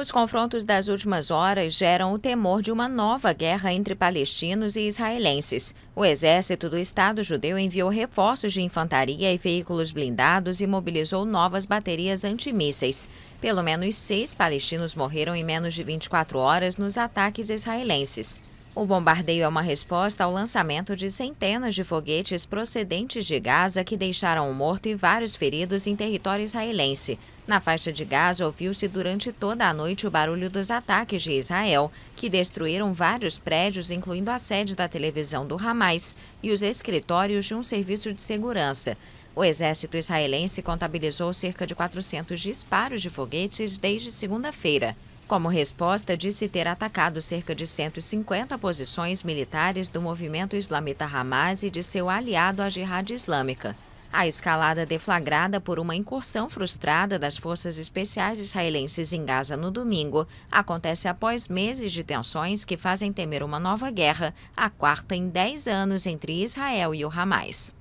Os confrontos das últimas horas geram o temor de uma nova guerra entre palestinos e israelenses. O exército do Estado judeu enviou reforços de infantaria e veículos blindados e mobilizou novas baterias antimísseis. Pelo menos seis palestinos morreram em menos de 24 horas nos ataques israelenses. O bombardeio é uma resposta ao lançamento de centenas de foguetes procedentes de Gaza que deixaram um morto e vários feridos em território israelense. Na faixa de Gaza, ouviu-se durante toda a noite o barulho dos ataques de Israel, que destruíram vários prédios, incluindo a sede da televisão do Hamas e os escritórios de um serviço de segurança. O exército israelense contabilizou cerca de 400 disparos de foguetes desde segunda-feira. Como resposta, disse ter atacado cerca de 150 posições militares do movimento islamita Hamas e de seu aliado a Jihad Islâmica. A escalada deflagrada por uma incursão frustrada das forças especiais israelenses em Gaza no domingo acontece após meses de tensões que fazem temer uma nova guerra, a quarta em 10 anos entre Israel e o Hamas.